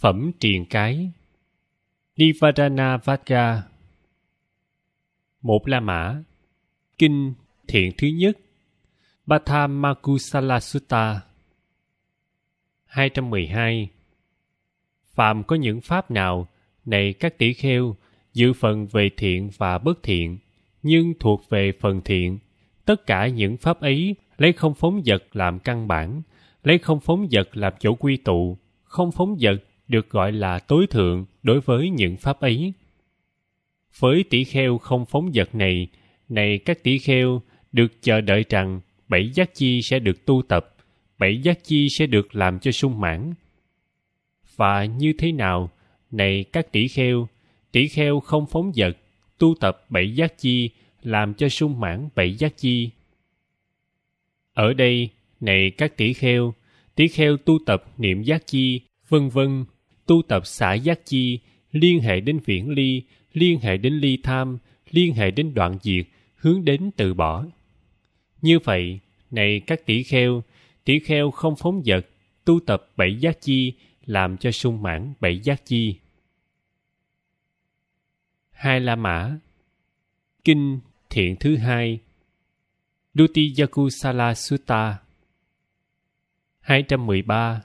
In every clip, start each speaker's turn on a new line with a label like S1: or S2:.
S1: Phẩm Triền Cái Nivarana Vajra Một La Mã Kinh Thiện Thứ Nhất Bathamakusala Sutta 212 Phạm có những pháp nào, này các tỷ kheo, dự phần về thiện và bất thiện, nhưng thuộc về phần thiện. Tất cả những pháp ấy lấy không phóng vật làm căn bản, lấy không phóng vật làm chỗ quy tụ, không phóng vật được gọi là tối thượng đối với những pháp ấy với tỷ kheo không phóng dật này này các tỷ kheo được chờ đợi rằng bảy giác chi sẽ được tu tập bảy giác chi sẽ được làm cho sung mãn và như thế nào này các tỷ kheo tỷ kheo không phóng dật tu tập bảy giác chi làm cho sung mãn bảy giác chi ở đây này các tỷ kheo tỷ kheo tu tập niệm giác chi vân vân tu tập xả giác chi liên hệ đến viễn ly liên hệ đến ly tham liên hệ đến đoạn diệt hướng đến từ bỏ như vậy này các tỷ kheo tỷ kheo không phóng dật tu tập bảy giác chi làm cho sung mãn bảy giác chi hai la mã kinh thiện thứ hai Dutiyakusala Sutta 213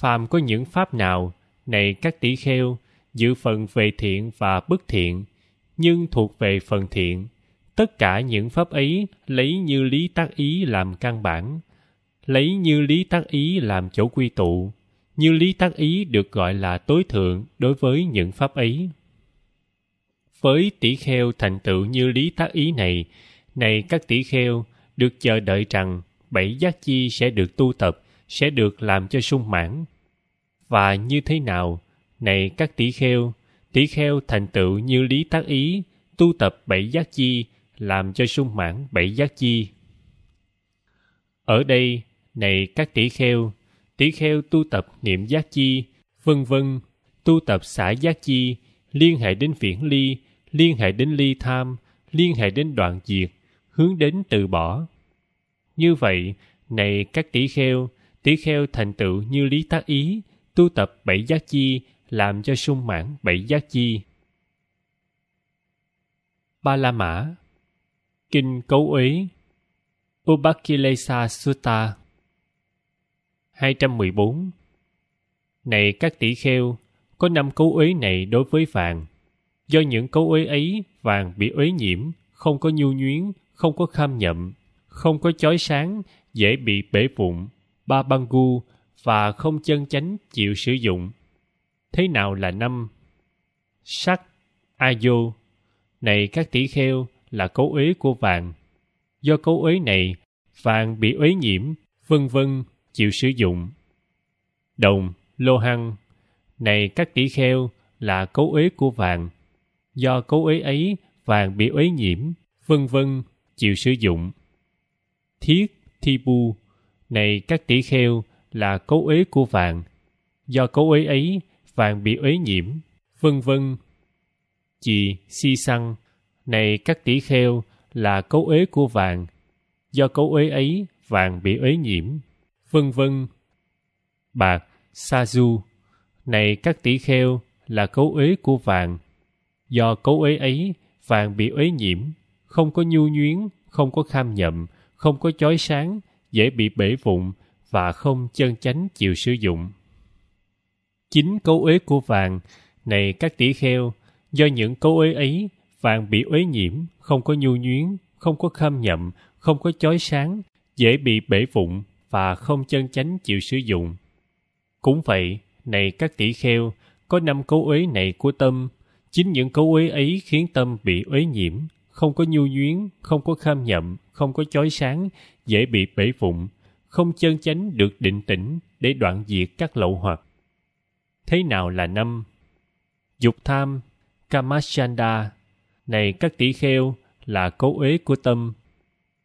S1: phàm có những pháp nào này các tỷ kheo dự phần về thiện và bất thiện nhưng thuộc về phần thiện tất cả những pháp ấy lấy như lý tác ý làm căn bản lấy như lý tác ý làm chỗ quy tụ như lý tác ý được gọi là tối thượng đối với những pháp ấy với tỷ kheo thành tựu như lý tác ý này này các tỷ kheo được chờ đợi rằng bảy giác chi sẽ được tu tập sẽ được làm cho sung mãn và như thế nào này các tỷ kheo tỷ kheo thành tựu như lý tác ý tu tập bảy giác chi làm cho sung mãn bảy giác chi ở đây này các tỷ kheo tỷ kheo tu tập niệm giác chi vân vân tu tập xả giác chi liên hệ đến viễn ly liên hệ đến ly tham liên hệ đến đoạn diệt hướng đến từ bỏ như vậy này các tỷ kheo tỷ kheo thành tựu như lý tác ý tu tập bảy giác chi làm cho sung mãn bảy giác chi ba la mã kinh cấu uế ubakilesa sutta 214 Này các tỷ kheo, có năm cấu uế này đối với vàng. Do những cấu uế ấy, vàng bị uế nhiễm, không có nhu nhuyến, không có kham nhậm, không có chói sáng, dễ bị bể vụn, ba băng gu và không chân chánh chịu sử dụng. Thế nào là năm? Sắc, ayo, này các tỷ kheo là cấu ế của vàng. Do cấu ế này, vàng bị ế nhiễm, vân vân, chịu sử dụng. Đồng, lô hăng, này các tỷ kheo là cấu ế của vàng. Do cấu ế ấy, vàng bị ế nhiễm, vân vân, chịu sử dụng. Thiết, thi bu, này các tỷ kheo là cấu ế của vàng. Do cấu ế ấy, vàng bị ế nhiễm, vân vân. chị si xăng, này các tỷ kheo là cấu ế của vàng. Do cấu ế ấy, vàng bị ế nhiễm, vân vân. Bạc, sa du, này các tỷ kheo là cấu ế của vàng. Do cấu ế ấy, vàng bị ế nhiễm, không có nhu nhuyến, không có kham nhậm, không có chói sáng, dễ bị bể vụn và không chân chánh chịu sử dụng. Chính cấu uế của vàng, này các tỷ kheo, do những cấu uế ấy, vàng bị uế nhiễm, không có nhu nhuyến, không có khâm nhậm, không có chói sáng, dễ bị bể vụn và không chân chánh chịu sử dụng. Cũng vậy, này các tỷ kheo, có năm cấu uế này của tâm, chính những cấu uế ấy khiến tâm bị uế nhiễm, không có nhu nhuyến, không có kham nhậm, không có chói sáng, dễ bị bể phụng, không chân chánh được định tĩnh để đoạn diệt các lậu hoặc. Thế nào là năm? Dục tham, kamachanda, này các tỷ kheo là cố uế của tâm.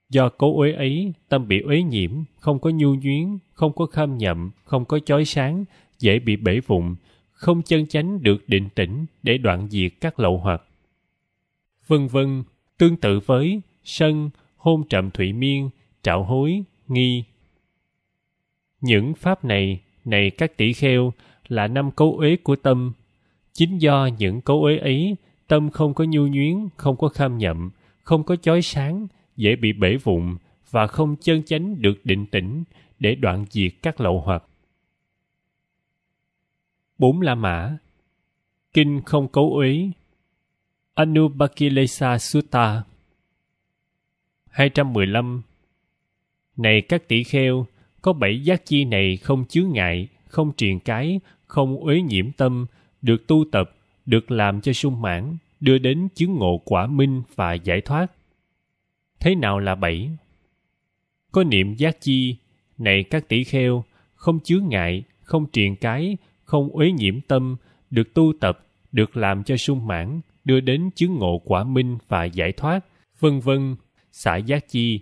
S1: Do cố uế ấy, tâm bị uế nhiễm, không có nhu nhuyến, không có kham nhậm, không có chói sáng, dễ bị bể phụng, không chân chánh được định tĩnh để đoạn diệt các lậu hoặc. Vân vân, tương tự với sân, hôn trầm thủy miên, trạo hối, nghi. Những pháp này, này các tỷ kheo, là năm cấu uế của tâm. Chính do những cấu uế ấy, tâm không có nhu nhuyến, không có kham nhậm, không có chói sáng, dễ bị bể vụn và không chân chánh được định tĩnh để đoạn diệt các lậu hoặc. Bốn La Mã Kinh không cấu uế Anubakilesa Sutta 215 này các tỷ kheo, có bảy giác chi này không chướng ngại, không triền cái, không uế nhiễm tâm, được tu tập, được làm cho sung mãn, đưa đến chứng ngộ quả minh và giải thoát. Thế nào là bảy? Có niệm giác chi, này các tỷ kheo, không chướng ngại, không triền cái, không uế nhiễm tâm, được tu tập, được làm cho sung mãn, đưa đến chứng ngộ quả minh và giải thoát, vân vân, xả giác chi,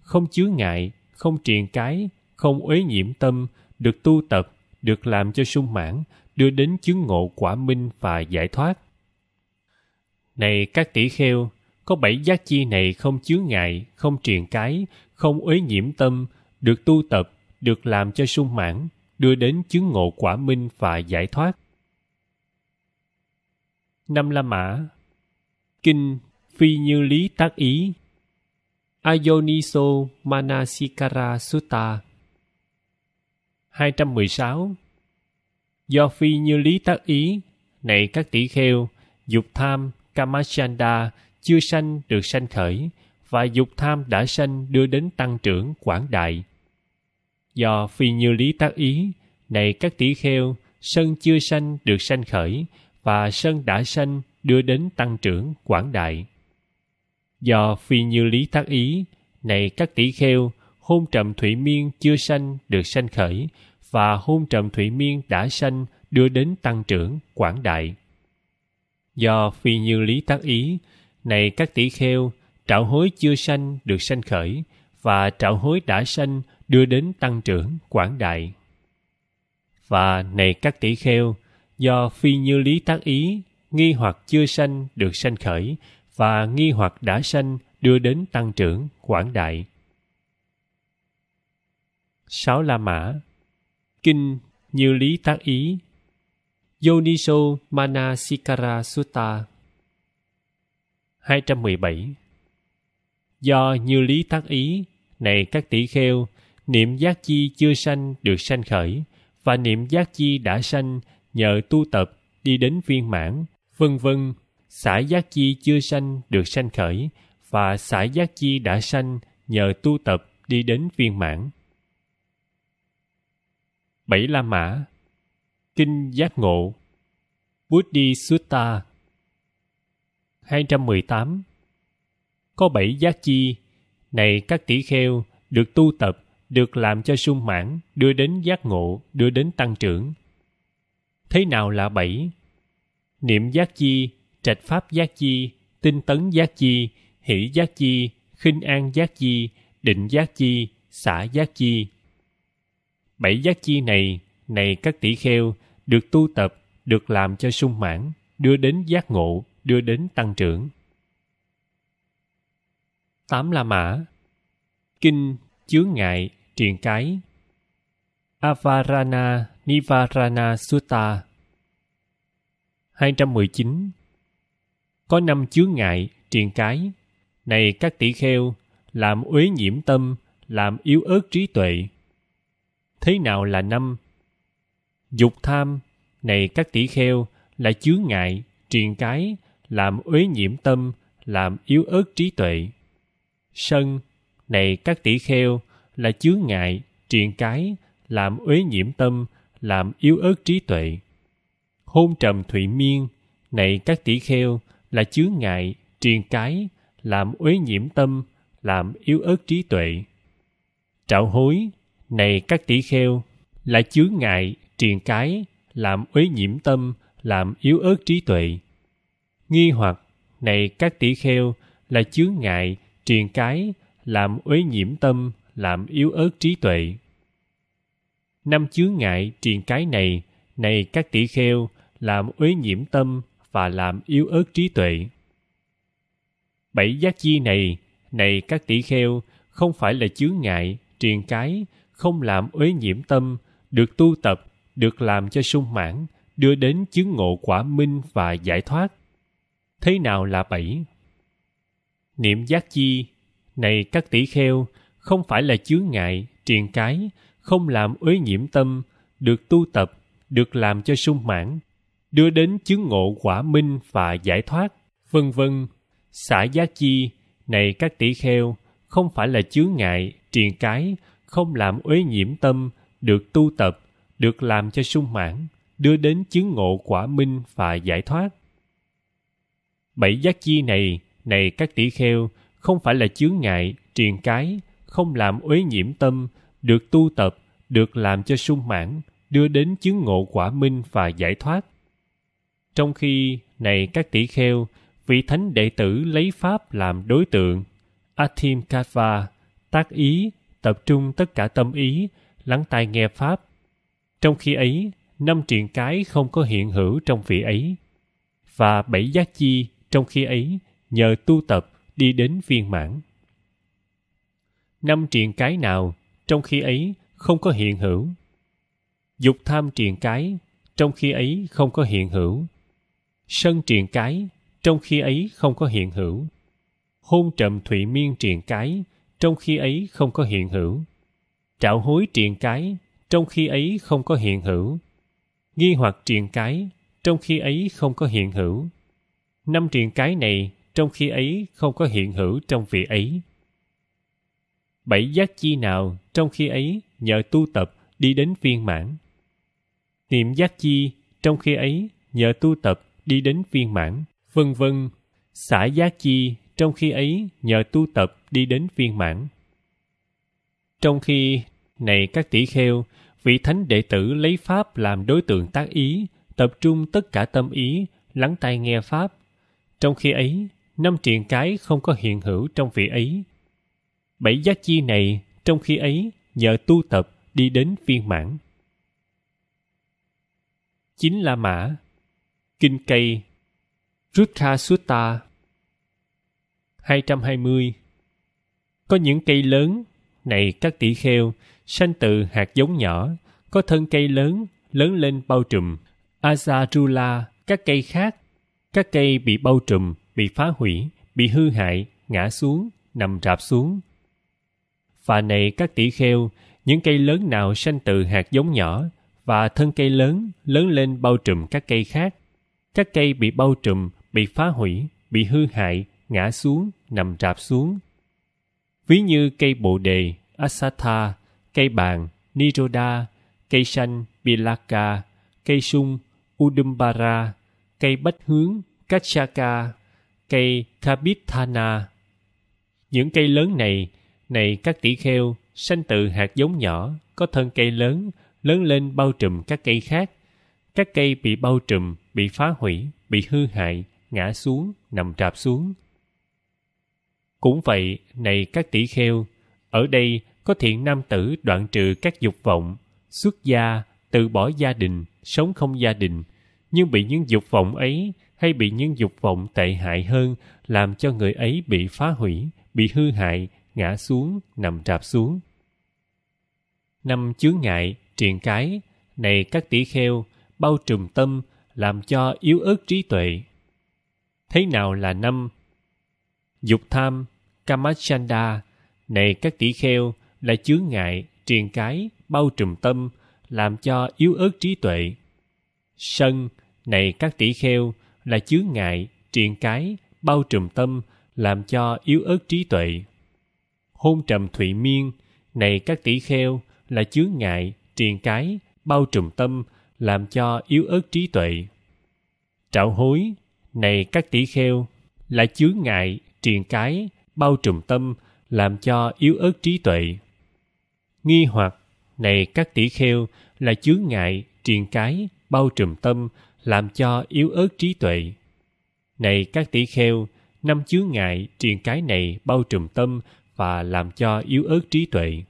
S1: không chứa ngại, không triền cái, không uế nhiễm tâm, được tu tập, được làm cho sung mãn, đưa đến chứng ngộ quả minh và giải thoát. Này các tỷ kheo, có bảy giác chi này không chứa ngại, không triền cái, không uế nhiễm tâm, được tu tập, được làm cho sung mãn, đưa đến chứng ngộ quả minh và giải thoát. Năm La Mã Kinh Phi Như Lý Tác Ý Ayoniso Manasikara Sutta 216 Do phi như lý tác ý, này các tỷ kheo, dục tham, kamachanda chưa sanh được sanh khởi, và dục tham đã sanh đưa đến tăng trưởng quảng đại. Do phi như lý tác ý, này các tỷ kheo, sân chưa sanh được sanh khởi, và sân đã sanh đưa đến tăng trưởng quảng đại do phi như lý tác ý này các tỷ kheo hôn trầm thủy miên chưa sanh được sanh khởi và hôn trầm thủy miên đã sanh đưa đến tăng trưởng quảng đại do phi như lý tác ý này các tỷ kheo trạo hối chưa sanh được sanh khởi và trạo hối đã sanh đưa đến tăng trưởng quảng đại và này các tỷ kheo do phi như lý tác ý nghi hoặc chưa sanh được sanh khởi và nghi hoặc đã sanh đưa đến tăng trưởng quảng đại sáu la mã kinh như lý tác ý yoniso manasikara sutta 217 Do như lý tác ý, này các tỷ kheo, niệm giác chi chưa sanh được sanh khởi, và niệm giác chi đã sanh nhờ tu tập đi đến viên mãn, vân vân xã giác chi chưa sanh được sanh khởi và xã giác chi đã sanh nhờ tu tập đi đến viên mãn. Bảy La Mã Kinh Giác Ngộ Buddhi Sutta 218 Có bảy giác chi, này các tỷ kheo, được tu tập, được làm cho sung mãn, đưa đến giác ngộ, đưa đến tăng trưởng. Thế nào là bảy? Niệm giác chi trạch pháp giác chi, tinh tấn giác chi, hỷ giác chi, khinh an giác chi, định giác chi, xả giác chi. Bảy giác chi này, này các tỷ kheo, được tu tập, được làm cho sung mãn, đưa đến giác ngộ, đưa đến tăng trưởng. Tám La Mã Kinh Chướng Ngại Triền Cái Avarana Nivarana Sutta 219 có năm chướng ngại triền cái này các tỷ kheo làm uế nhiễm tâm làm yếu ớt trí tuệ thế nào là năm dục tham này các tỷ kheo là chướng ngại triền cái làm uế nhiễm tâm làm yếu ớt trí tuệ sân này các tỷ kheo là chướng ngại triền cái làm uế nhiễm tâm làm yếu ớt trí tuệ hôn trầm thụy miên này các tỷ kheo là chướng ngại, triền cái, làm uế nhiễm tâm, làm yếu ớt trí tuệ. Trạo hối, này các tỷ kheo, là chướng ngại, triền cái, làm uế nhiễm tâm, làm yếu ớt trí tuệ. Nghi hoặc, này các tỷ kheo, là chướng ngại, triền cái, làm uế nhiễm tâm, làm yếu ớt trí tuệ. Năm chướng ngại, triền cái này, này các tỷ kheo, làm uế nhiễm tâm, và làm yếu ớt trí tuệ. Bảy giác chi này, này các tỷ kheo, không phải là chướng ngại, triền cái, không làm uế nhiễm tâm, được tu tập, được làm cho sung mãn, đưa đến chứng ngộ quả minh và giải thoát. Thế nào là bảy? Niệm giác chi, này các tỷ kheo, không phải là chướng ngại, triền cái, không làm uế nhiễm tâm, được tu tập, được làm cho sung mãn, đưa đến chứng ngộ quả minh và giải thoát, vân vân. Xả giác chi, này các tỷ kheo, không phải là chướng ngại, triền cái, không làm uế nhiễm tâm, được tu tập, được làm cho sung mãn, đưa đến chứng ngộ quả minh và giải thoát. Bảy giác chi này, này các tỷ kheo, không phải là chướng ngại, triền cái, không làm uế nhiễm tâm, được tu tập, được làm cho sung mãn, đưa đến chứng ngộ quả minh và giải thoát trong khi này các tỷ kheo vị thánh đệ tử lấy pháp làm đối tượng atim kava tác ý tập trung tất cả tâm ý lắng tai nghe pháp trong khi ấy năm triền cái không có hiện hữu trong vị ấy và bảy giác chi trong khi ấy nhờ tu tập đi đến viên mãn năm triền cái nào trong khi ấy không có hiện hữu dục tham triền cái trong khi ấy không có hiện hữu sân triền cái trong khi ấy không có hiện hữu hôn trầm thụy miên triền cái trong khi ấy không có hiện hữu trạo hối triền cái trong khi ấy không có hiện hữu nghi hoặc triền cái trong khi ấy không có hiện hữu năm triền cái này trong khi ấy không có hiện hữu trong vị ấy bảy giác chi nào trong khi ấy nhờ tu tập đi đến viên mãn niệm giác chi trong khi ấy nhờ tu tập đi đến viên mãn, vân vân. Xả giác chi trong khi ấy nhờ tu tập đi đến viên mãn. Trong khi, này các tỷ kheo, vị thánh đệ tử lấy pháp làm đối tượng tác ý, tập trung tất cả tâm ý, lắng tai nghe pháp. Trong khi ấy, năm triền cái không có hiện hữu trong vị ấy. Bảy giác chi này, trong khi ấy, nhờ tu tập đi đến viên mãn. Chính là mã, Kinh cây Rukha Sutta 220 Có những cây lớn, này các tỷ kheo, sanh từ hạt giống nhỏ, có thân cây lớn, lớn lên bao trùm. Azarula, các cây khác, các cây bị bao trùm, bị phá hủy, bị hư hại, ngã xuống, nằm rạp xuống. Và này các tỷ kheo, những cây lớn nào sanh từ hạt giống nhỏ và thân cây lớn lớn lên bao trùm các cây khác các cây bị bao trùm, bị phá hủy, bị hư hại, ngã xuống, nằm rạp xuống. Ví như cây bồ đề, asatha, cây bàn, niroda, cây xanh, bilaka, cây sung, udumbara, cây bách hướng, kachaka, cây kabithana. Những cây lớn này, này các tỷ kheo, sanh từ hạt giống nhỏ, có thân cây lớn, lớn lên bao trùm các cây khác. Các cây bị bao trùm, bị phá hủy, bị hư hại, ngã xuống, nằm trạp xuống. Cũng vậy, này các tỷ kheo, ở đây có thiện nam tử đoạn trừ các dục vọng, xuất gia, từ bỏ gia đình, sống không gia đình, nhưng bị những dục vọng ấy hay bị những dục vọng tệ hại hơn làm cho người ấy bị phá hủy, bị hư hại, ngã xuống, nằm trạp xuống. Năm chướng ngại, triền cái, này các tỷ kheo, bao trùm tâm, làm cho yếu ớt trí tuệ. Thế nào là năm? Dục tham, kamachanda, này các tỷ kheo, là chướng ngại, triền cái, bao trùm tâm, làm cho yếu ớt trí tuệ. Sân, này các tỷ kheo, là chướng ngại, triền cái, bao trùm tâm, làm cho yếu ớt trí tuệ. Hôn trầm thụy miên, này các tỷ kheo, là chướng ngại, triền cái, bao trùm tâm, làm cho yếu ớt trí tuệ trạo hối này các tỷ kheo là chướng ngại triền cái bao trùm tâm làm cho yếu ớt trí tuệ nghi hoặc này các tỷ kheo là chướng ngại triền cái bao trùm tâm làm cho yếu ớt trí tuệ này các tỷ kheo năm chướng ngại triền cái này bao trùm tâm và làm cho yếu ớt trí tuệ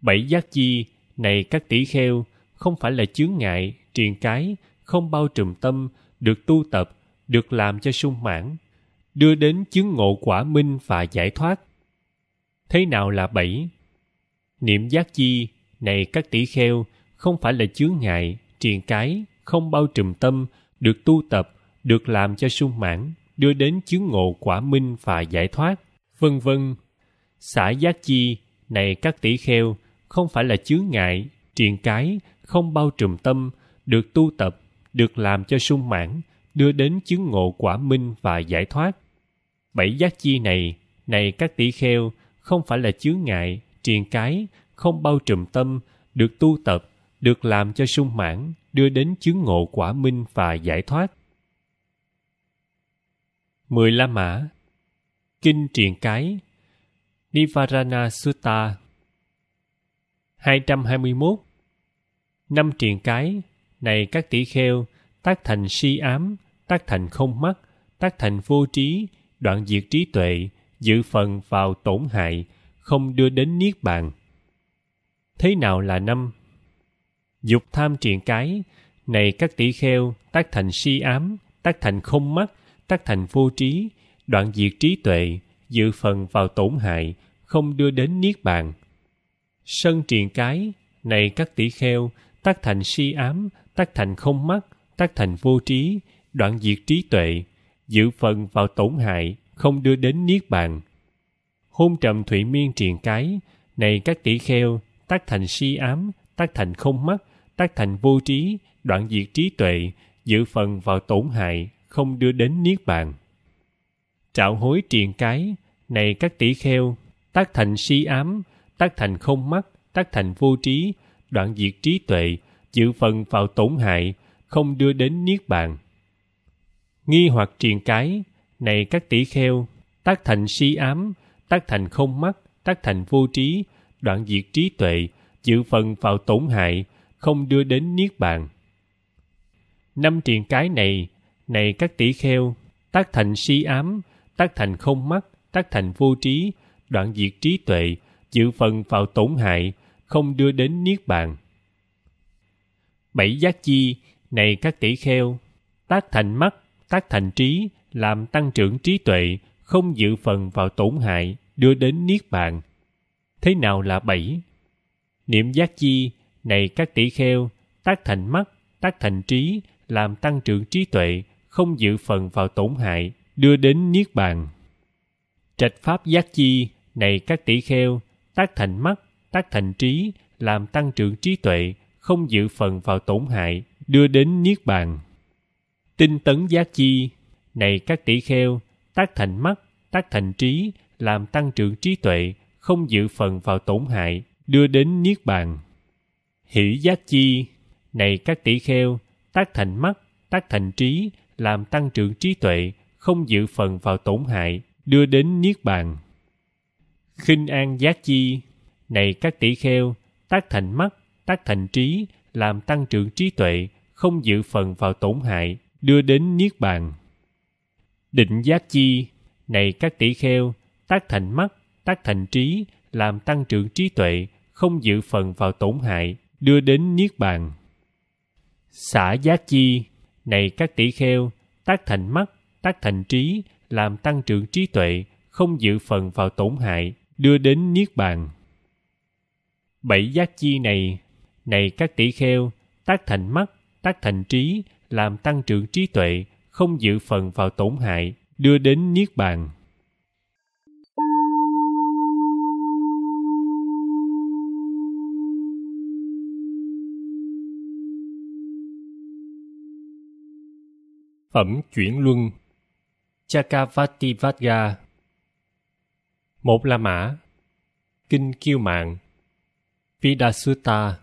S1: bảy giác chi này các tỷ kheo không phải là chướng ngại triền cái không bao trùm tâm được tu tập được làm cho sung mãn đưa đến chứng ngộ quả minh và giải thoát thế nào là bảy niệm giác chi này các tỷ kheo không phải là chướng ngại triền cái không bao trùm tâm được tu tập được làm cho sung mãn đưa đến chứng ngộ quả minh và giải thoát vân vân xả giác chi này các tỷ kheo không phải là chướng ngại triền cái không bao trùm tâm được tu tập được làm cho sung mãn đưa đến chứng ngộ quả minh và giải thoát bảy giác chi này này các tỷ kheo không phải là chướng ngại triền cái không bao trùm tâm được tu tập được làm cho sung mãn đưa đến chứng ngộ quả minh và giải thoát mười la mã kinh triền cái nivarana sutta 221 năm triền cái này các tỷ kheo tác thành si ám tác thành không mắt tác thành vô trí đoạn diệt trí tuệ dự phần vào tổn hại không đưa đến niết bàn thế nào là năm dục tham triền cái này các tỷ kheo tác thành si ám tác thành không mắt tác thành vô trí đoạn diệt trí tuệ dự phần vào tổn hại không đưa đến niết bàn sân triền cái này các tỷ kheo tác thành si ám tác thành không mắt tác thành vô trí đoạn diệt trí tuệ dự phần vào tổn hại không đưa đến niết bàn hôn trầm thủy miên triền cái này các tỷ kheo tác thành si ám tác thành không mắt tác thành vô trí đoạn diệt trí tuệ dự phần vào tổn hại không đưa đến niết bàn trạo hối triền cái này các tỷ kheo tác thành si ám tác thành không mắt tác thành vô trí đoạn diệt trí tuệ, dự phần vào tổn hại, không đưa đến niết bàn. Nghi hoặc triền cái, này các tỷ kheo, tác thành si ám, tác thành không mắt, tác thành vô trí, đoạn diệt trí tuệ, dự phần vào tổn hại, không đưa đến niết bàn. Năm triền cái này, này các tỷ kheo, tác thành si ám, tác thành không mắt, tác thành vô trí, đoạn diệt trí tuệ, dự phần vào tổn hại, không đưa đến niết bàn bảy giác chi này các tỷ kheo tác thành mắt tác thành trí làm tăng trưởng trí tuệ không dự phần vào tổn hại đưa đến niết bàn thế nào là bảy niệm giác chi này các tỷ kheo tác thành mắt tác thành trí làm tăng trưởng trí tuệ không dự phần vào tổn hại đưa đến niết bàn trạch pháp giác chi này các tỷ kheo tác thành mắt tác thành trí làm tăng trưởng trí tuệ không dự phần vào tổn hại đưa đến niết bàn tinh tấn giác chi này các tỷ kheo tác thành mắt tác thành trí làm tăng trưởng trí tuệ không dự phần vào tổn hại đưa đến niết bàn hỷ giác chi này các tỷ kheo tác thành mắt tác thành trí làm tăng trưởng trí tuệ không dự phần vào tổn hại đưa đến niết bàn khinh an giác chi này các tỷ kheo, tác thành mắt, tác thành trí, làm tăng trưởng trí tuệ, không dự phần vào tổn hại, đưa đến niết bàn. Định giác chi, này các tỷ kheo, tác thành mắt, tác thành trí, làm tăng trưởng trí tuệ, không dự phần vào tổn hại, đưa đến niết bàn. Xả giác chi, này các tỷ kheo, tác thành mắt, tác thành trí, làm tăng trưởng trí tuệ, không dự phần vào tổn hại, đưa đến niết bàn. Bảy giác chi này, này các tỷ kheo, tác thành mắt, tác thành trí, làm tăng trưởng trí tuệ, không dự phần vào tổn hại, đưa đến niết bàn. Phẩm chuyển luân Chakavativadga Một là mã Kinh kiêu mạng Vidasutta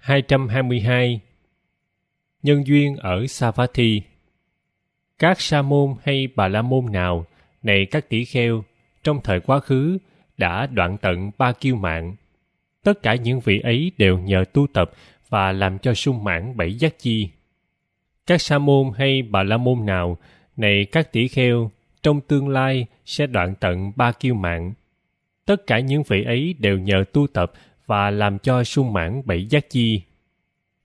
S1: 222 Nhân duyên ở Savatthi Các sa môn hay bà la môn nào, này các tỷ kheo, trong thời quá khứ đã đoạn tận ba kiêu mạng. Tất cả những vị ấy đều nhờ tu tập và làm cho sung mãn bảy giác chi. Các sa môn hay bà la môn nào, này các tỷ kheo, trong tương lai sẽ đoạn tận ba kiêu mạng Tất cả những vị ấy đều nhờ tu tập và làm cho sung mãn bảy giác chi.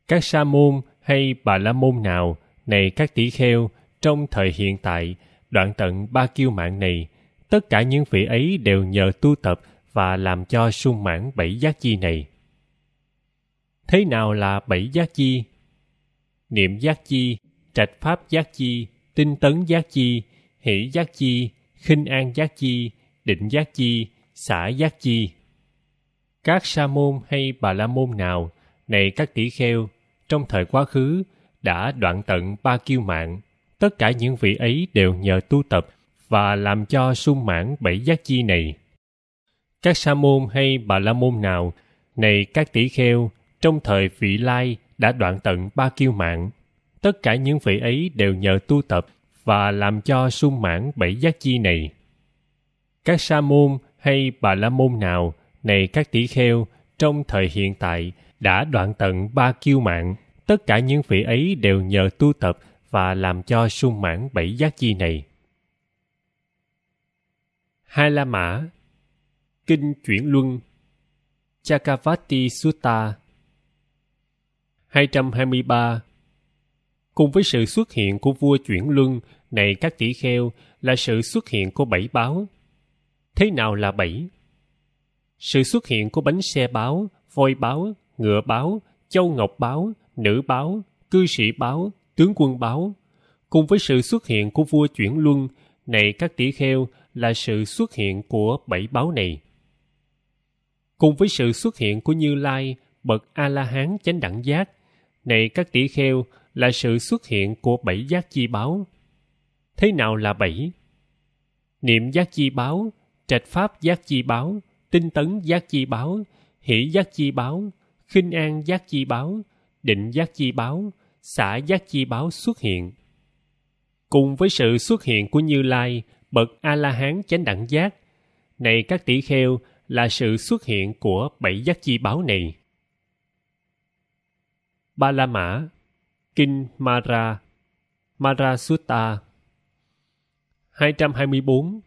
S1: Các sa môn hay bà la môn nào, này các tỷ kheo, trong thời hiện tại, đoạn tận ba kiêu mạng này, tất cả những vị ấy đều nhờ tu tập và làm cho sung mãn bảy giác chi này. Thế nào là bảy giác chi? Niệm giác chi, trạch pháp giác chi, tinh tấn giác chi, hỷ giác chi, khinh an giác chi, định giác chi, xã Giác Chi. Các sa môn hay bà la môn nào, này các tỷ kheo, trong thời quá khứ đã đoạn tận ba kiêu mạng, tất cả những vị ấy đều nhờ tu tập và làm cho sung mãn bảy giác chi này. Các sa môn hay bà la môn nào, này các tỷ kheo, trong thời vị lai đã đoạn tận ba kiêu mạng, tất cả những vị ấy đều nhờ tu tập và làm cho sung mãn bảy giác chi này. Các sa môn hay bà la môn nào này các tỷ kheo trong thời hiện tại đã đoạn tận ba kiêu mạng tất cả những vị ấy đều nhờ tu tập và làm cho sung mãn bảy giác chi này hai la mã kinh chuyển luân chakavati sutta 223 cùng với sự xuất hiện của vua chuyển luân này các tỷ kheo là sự xuất hiện của bảy báo thế nào là bẫy sự xuất hiện của bánh xe báo voi báo ngựa báo châu ngọc báo nữ báo cư sĩ báo tướng quân báo cùng với sự xuất hiện của vua chuyển luân này các tỷ kheo là sự xuất hiện của bảy báo này cùng với sự xuất hiện của như lai bậc a la hán chánh đẳng giác này các tỷ kheo là sự xuất hiện của bảy giác chi báo thế nào là bảy niệm giác chi báo trạch pháp giác chi báo tinh tấn giác chi báo hỷ giác chi báo khinh an giác chi báo định giác chi báo xả giác chi báo xuất hiện cùng với sự xuất hiện của như lai bậc a la hán chánh đẳng giác này các tỷ kheo là sự xuất hiện của bảy giác chi báo này ba la mã kinh mara mara sutta 224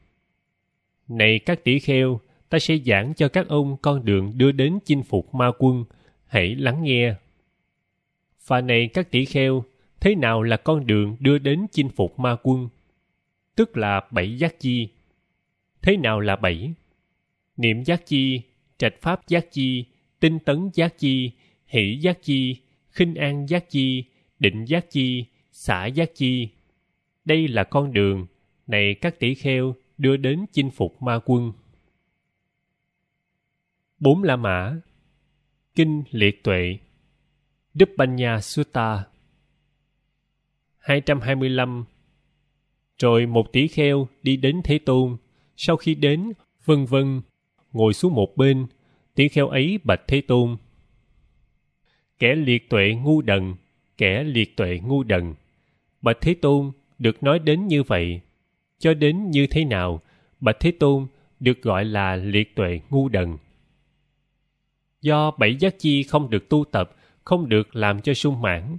S1: này các tỷ kheo, ta sẽ giảng cho các ông con đường đưa đến chinh phục ma quân. Hãy lắng nghe. và này các tỷ kheo, thế nào là con đường đưa đến chinh phục ma quân? Tức là bảy giác chi. Thế nào là bảy? Niệm giác chi, trạch pháp giác chi, tinh tấn giác chi, hỷ giác chi, khinh an giác chi, định giác chi, xả giác chi. Đây là con đường. Này các tỷ kheo, đưa đến chinh phục ma quân. Bốn La Mã Kinh Liệt Tuệ Đức Banh Nha Sutta 225 Rồi một tỷ kheo đi đến Thế Tôn Sau khi đến, vân vân Ngồi xuống một bên Tỷ kheo ấy bạch Thế Tôn Kẻ liệt tuệ ngu đần Kẻ liệt tuệ ngu đần Bạch Thế Tôn được nói đến như vậy cho đến như thế nào bạch thế tôn được gọi là liệt tuệ ngu đần do bảy giác chi không được tu tập không được làm cho sung mãn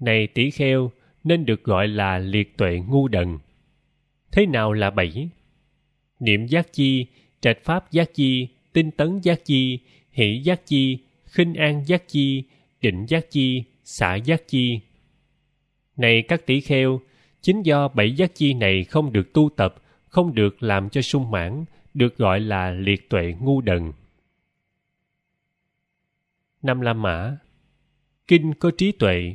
S1: này tỷ kheo nên được gọi là liệt tuệ ngu đần thế nào là bảy niệm giác chi trạch pháp giác chi tinh tấn giác chi hỷ giác chi khinh an giác chi định giác chi xả giác chi này các tỷ kheo Chính do bảy giác chi này không được tu tập, không được làm cho sung mãn, được gọi là liệt tuệ ngu đần. Năm La Mã Kinh có trí tuệ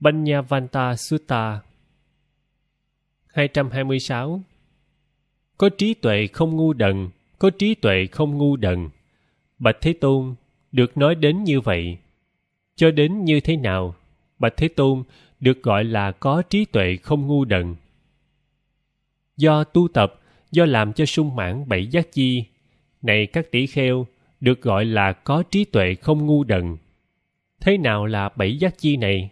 S1: Banyavanta Sutta 226 Có trí tuệ không ngu đần, có trí tuệ không ngu đần. Bạch Thế Tôn, được nói đến như vậy. Cho đến như thế nào? Bạch Thế Tôn, được gọi là có trí tuệ không ngu đần do tu tập do làm cho sung mãn bảy giác chi này các tỷ kheo được gọi là có trí tuệ không ngu đần thế nào là bảy giác chi này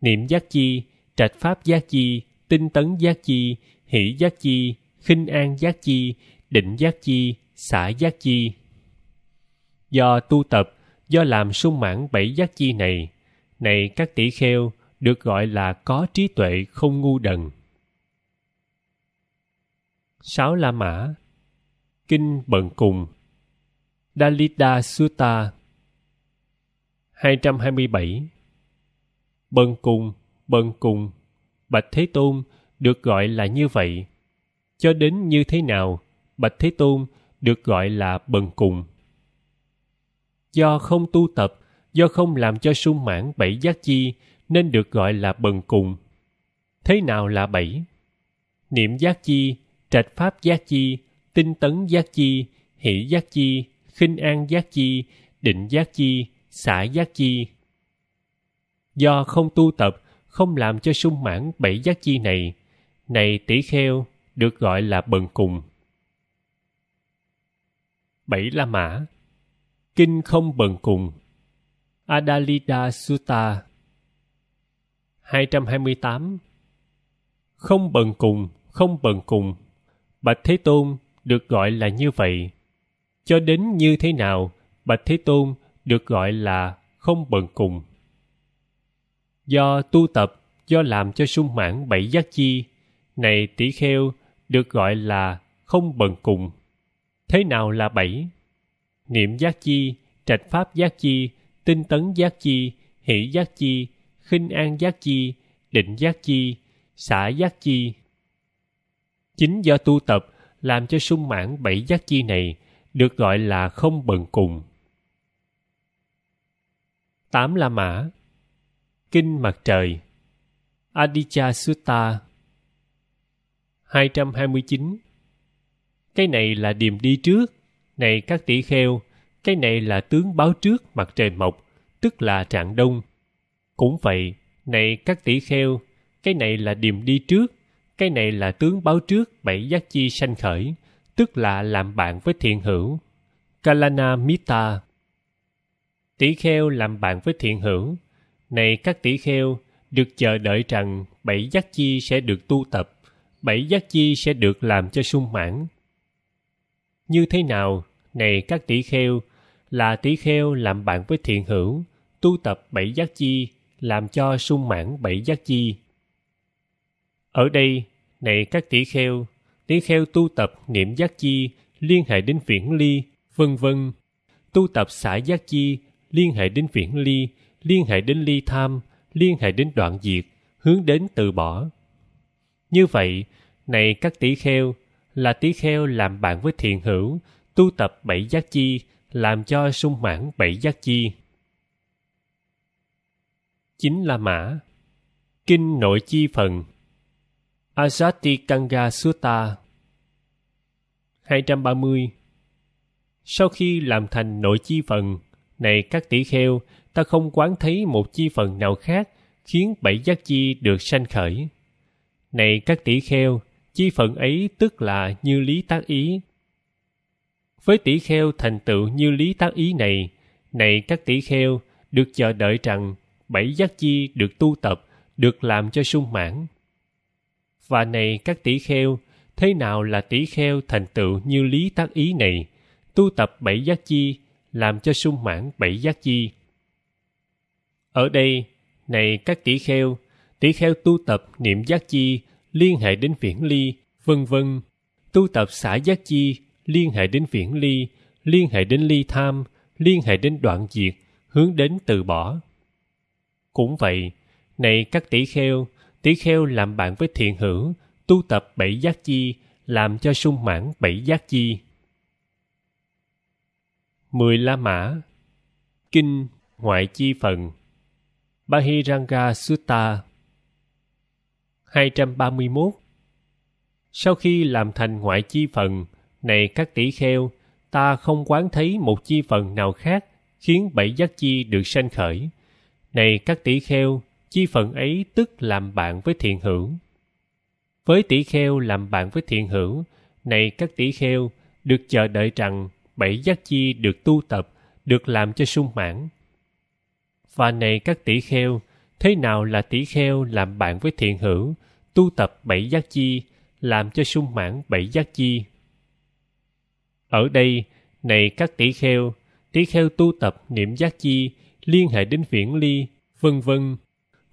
S1: niệm giác chi trạch pháp giác chi tinh tấn giác chi hỷ giác chi khinh an giác chi định giác chi xả giác chi do tu tập do làm sung mãn bảy giác chi này này các tỷ kheo được gọi là có trí tuệ không ngu đần sáu la mã kinh bận cùng dalita sutta 227 Bần cùng, bần cùng, Bạch Thế Tôn được gọi là như vậy. Cho đến như thế nào, Bạch Thế Tôn được gọi là bần cùng. Do không tu tập, do không làm cho sung mãn bảy giác chi, nên được gọi là bần cùng. Thế nào là bảy? Niệm giác chi, trạch pháp giác chi, tinh tấn giác chi, hỷ giác chi, khinh an giác chi, định giác chi, xả giác chi. Do không tu tập, không làm cho sung mãn bảy giác chi này, này tỷ kheo được gọi là bần cùng. Bảy La Mã Kinh không bần cùng Adalida Sutta 228 Không bần cùng, không bần cùng. Bạch Thế Tôn được gọi là như vậy. Cho đến như thế nào, Bạch Thế Tôn được gọi là không bần cùng. Do tu tập, do làm cho sung mãn bảy giác chi, này tỷ kheo được gọi là không bần cùng. Thế nào là bảy? Niệm giác chi, trạch pháp giác chi, tinh tấn giác chi, hỷ giác chi, khinh an giác chi, định giác chi, xả giác chi. Chính do tu tập làm cho sung mãn bảy giác chi này được gọi là không bận cùng. Tám La Mã Kinh Mặt Trời Aditya Sutta 229 Cái này là điềm đi trước, này các tỷ kheo, cái này là tướng báo trước mặt trời mọc, tức là trạng đông. Cũng vậy, này các tỷ kheo, cái này là điềm đi trước, cái này là tướng báo trước bảy giác chi sanh khởi, tức là làm bạn với thiện hữu. Kalana Mita Tỷ kheo làm bạn với thiện hữu. Này các tỷ kheo, được chờ đợi rằng bảy giác chi sẽ được tu tập, bảy giác chi sẽ được làm cho sung mãn. Như thế nào, này các tỷ kheo, là tỷ kheo làm bạn với thiện hữu, tu tập bảy giác chi làm cho sung mãn bảy giác chi. Ở đây, này các tỷ kheo, tỷ kheo tu tập niệm giác chi liên hệ đến viễn ly, vân vân. Tu tập xả giác chi liên hệ đến viễn ly, liên hệ đến ly tham, liên hệ đến đoạn diệt, hướng đến từ bỏ. Như vậy, này các tỷ kheo, là tỷ kheo làm bạn với thiện hữu, tu tập bảy giác chi, làm cho sung mãn bảy giác chi chính La Mã. Kinh Nội Chi Phần Ajati Kanga Sutta 230 Sau khi làm thành nội chi phần, này các tỷ kheo, ta không quán thấy một chi phần nào khác khiến bảy giác chi được sanh khởi. Này các tỷ kheo, chi phần ấy tức là như lý tác ý. Với tỷ kheo thành tựu như lý tác ý này, này các tỷ kheo, được chờ đợi rằng bảy giác chi được tu tập, được làm cho sung mãn. Và này các tỷ kheo, thế nào là tỷ kheo thành tựu như lý tác ý này, tu tập bảy giác chi, làm cho sung mãn bảy giác chi. Ở đây, này các tỷ kheo, tỷ kheo tu tập niệm giác chi liên hệ đến viễn ly, vân vân, tu tập xả giác chi liên hệ đến viễn ly, liên hệ đến ly tham, liên hệ đến đoạn diệt, hướng đến từ bỏ. Cũng vậy, này các tỷ kheo, tỷ kheo làm bạn với thiện hữu, tu tập bảy giác chi, làm cho sung mãn bảy giác chi. Mười La Mã Kinh Ngoại Chi Phần Bahiranga Sutta 231 Sau khi làm thành ngoại chi phần, này các tỷ kheo, ta không quán thấy một chi phần nào khác khiến bảy giác chi được sanh khởi này các tỷ kheo chi phận ấy tức làm bạn với thiện hữu với tỷ kheo làm bạn với thiện hữu này các tỷ kheo được chờ đợi rằng bảy giác chi được tu tập được làm cho sung mãn và này các tỷ kheo thế nào là tỷ kheo làm bạn với thiện hữu tu tập bảy giác chi làm cho sung mãn bảy giác chi ở đây này các tỷ kheo tỷ kheo tu tập niệm giác chi liên hệ đến viễn ly, vân vân.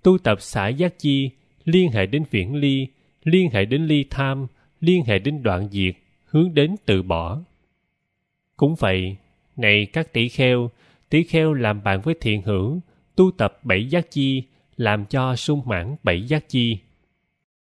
S1: Tu tập xả giác chi, liên hệ đến viễn ly, liên hệ đến ly tham, liên hệ đến đoạn diệt, hướng đến tự bỏ. Cũng vậy, này các tỷ kheo, tỷ kheo làm bạn với thiện hữu, tu tập bảy giác chi, làm cho sung mãn bảy giác chi.